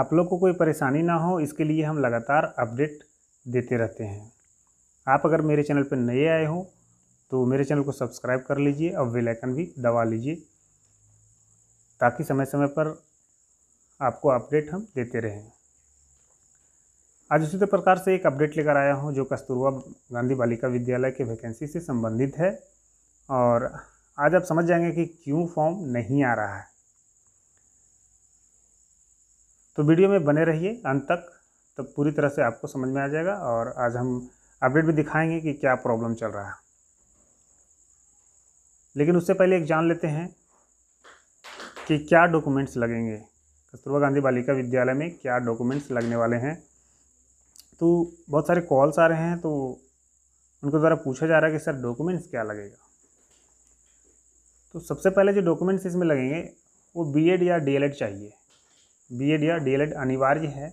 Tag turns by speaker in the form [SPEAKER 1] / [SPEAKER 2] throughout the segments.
[SPEAKER 1] आप लोग को कोई परेशानी ना हो इसके लिए हम लगातार अपडेट देते रहते हैं आप अगर मेरे चैनल पर नए आए हो तो मेरे चैनल को सब्सक्राइब कर लीजिए और बेल आइकन भी दबा लीजिए ताकि समय समय पर आपको अपडेट हम देते रहें आज उसी प्रकार से एक अपडेट लेकर आया हूं जो कस्तूरबा गांधी बालिका विद्यालय के वैकेंसी से संबंधित है और आज आप समझ जाएंगे कि क्यों फॉर्म नहीं आ रहा है तो वीडियो में बने रहिए अंत तक तब तो पूरी तरह से आपको समझ में आ जाएगा और आज हम अपडेट भी दिखाएंगे कि क्या प्रॉब्लम चल रहा है लेकिन उससे पहले एक जान लेते हैं कि क्या डॉक्यूमेंट्स लगेंगे कस्तूरबा गांधी बालिका विद्यालय में क्या डॉक्यूमेंट्स लगने वाले हैं तो बहुत सारे कॉल्स आ रहे हैं तो उनके द्वारा पूछा जा रहा है कि सर डॉक्यूमेंट्स क्या लगेगा तो सबसे पहले जो डॉक्यूमेंट्स इसमें लगेंगे वो बीएड या डीएलएड चाहिए बीएड या डीएलएड अनिवार्य है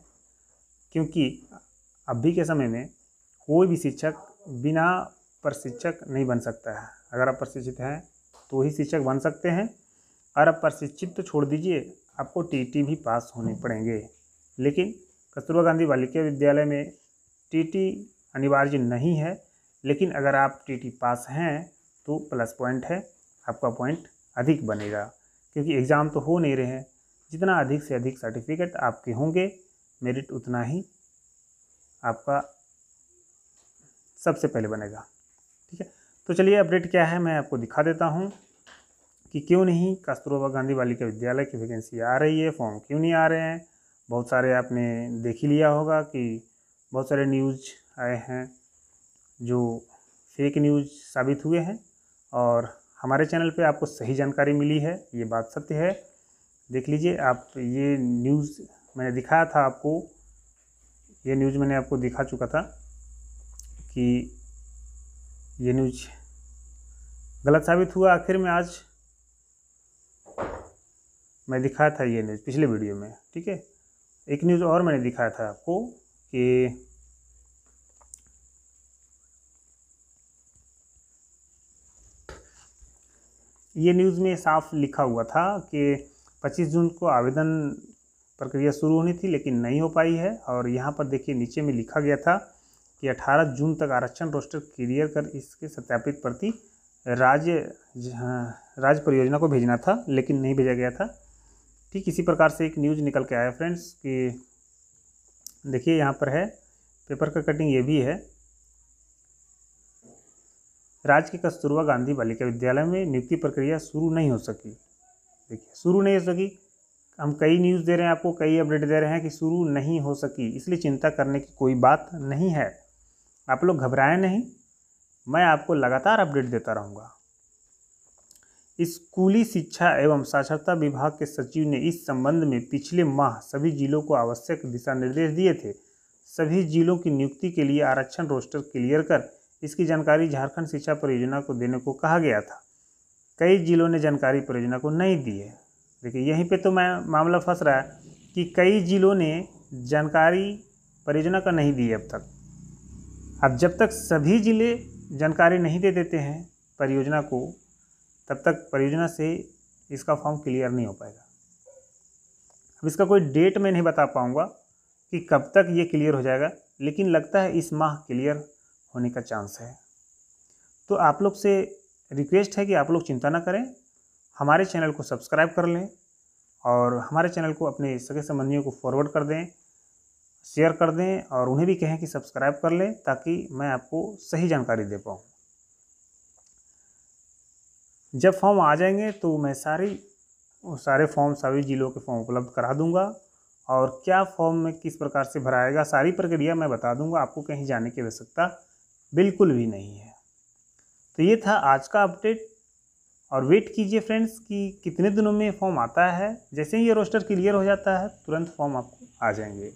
[SPEAKER 1] क्योंकि अभी के समय में कोई भी शिक्षक बिना प्रशिक्षक नहीं बन सकता है अगर आप प्रशिक्षित हैं तो ही शिक्षक बन सकते हैं और आप प्रशिक्षित तो छोड़ दीजिए आपको टीटी भी पास होने पड़ेंगे लेकिन कस्तूरबा गांधी बालिका विद्यालय में टीटी अनिवार्य नहीं है लेकिन अगर आप टीटी पास हैं तो प्लस पॉइंट है आपका पॉइंट अधिक बनेगा क्योंकि एग्ज़ाम तो हो नहीं रहे हैं जितना अधिक से अधिक सर्टिफिकेट आपके होंगे मेरिट उतना ही आपका सबसे पहले बनेगा ठीक है तो चलिए अपडेट क्या है मैं आपको दिखा देता हूँ कि क्यों नहीं कस्तूरबा गांधी बालिका विद्यालय की वैकेंसी आ रही है फॉर्म क्यों नहीं आ रहे हैं बहुत सारे आपने देख ही लिया होगा कि बहुत सारे न्यूज आए हैं जो फेक न्यूज साबित हुए हैं और हमारे चैनल पे आपको सही जानकारी मिली है ये बात सत्य है देख लीजिए आप ये न्यूज़ मैंने दिखाया था आपको ये न्यूज़ मैंने आपको दिखा चुका था कि ये न्यूज गलत साबित हुआ आखिर में आज मैं दिखाया था ये न्यूज़ पिछले वीडियो में ठीक है एक न्यूज़ और मैंने दिखाया था आपको कि ये न्यूज़ में साफ लिखा हुआ था कि 25 जून को आवेदन प्रक्रिया शुरू होनी थी लेकिन नहीं हो पाई है और यहाँ पर देखिए नीचे में लिखा गया था कि 18 जून तक आरक्षण रोस्टर क्लियर कर इसके सत्यापित प्रति राज्य हाँ, राज्य परियोजना को भेजना था लेकिन नहीं भेजा गया था ठीक इसी प्रकार से एक न्यूज़ निकल के आया फ्रेंड्स कि देखिए यहाँ पर है पेपर का कटिंग ये भी है राज्य के कस्तूरबा गांधी बालिका विद्यालय में नियुक्ति प्रक्रिया शुरू नहीं हो सकी देखिए शुरू नहीं हो सकी हम कई न्यूज़ दे रहे हैं आपको कई अपडेट दे रहे हैं कि शुरू नहीं हो सकी इसलिए चिंता करने की कोई बात नहीं है आप लोग घबराएं नहीं मैं आपको लगातार अपडेट देता रहूँगा स्कूली शिक्षा एवं साक्षरता विभाग के सचिव ने इस संबंध में पिछले माह सभी जिलों को आवश्यक दिशा निर्देश दिए थे सभी जिलों की नियुक्ति के लिए आरक्षण रोस्टर क्लियर कर इसकी जानकारी झारखंड शिक्षा परियोजना को देने को कहा गया था कई जिलों ने जानकारी परियोजना को नहीं दी है देखिए यहीं पे तो मैं मामला फंस रहा है कि कई जिलों ने जानकारी परियोजना का नहीं दी है अब तक अब जब तक सभी ज़िले जानकारी नहीं दे देते हैं परियोजना को तब तक परियोजना से इसका फॉर्म क्लियर नहीं हो पाएगा अब इसका कोई डेट मैं नहीं बता पाऊँगा कि कब तक ये क्लियर हो जाएगा लेकिन लगता है इस माह क्लियर होने का चांस है तो आप लोग से रिक्वेस्ट है कि आप लोग चिंता ना करें हमारे चैनल को सब्सक्राइब कर लें और हमारे चैनल को अपने सगे संबंधियों को फॉरवर्ड कर दें शेयर कर दें और उन्हें भी कहें कि सब्सक्राइब कर लें ताकि मैं आपको सही जानकारी दे पाऊँ जब फॉर्म आ जाएंगे तो मैं सारी सारे फॉर्म सभी ज़िलों के फॉर्म उपलब्ध करा दूंगा और क्या फॉर्म में किस प्रकार से भराएगा सारी प्रक्रिया मैं बता दूंगा आपको कहीं जाने की आवश्यकता बिल्कुल भी नहीं है तो ये था आज का अपडेट और वेट कीजिए फ्रेंड्स कि कितने दिनों में फॉर्म आता है जैसे ही ये रोस्टर क्लियर हो जाता है तुरंत फॉर्म आपको आ जाएंगे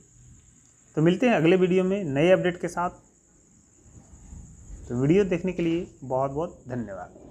[SPEAKER 1] तो मिलते हैं अगले वीडियो में नए अपडेट के साथ तो वीडियो देखने के लिए बहुत बहुत धन्यवाद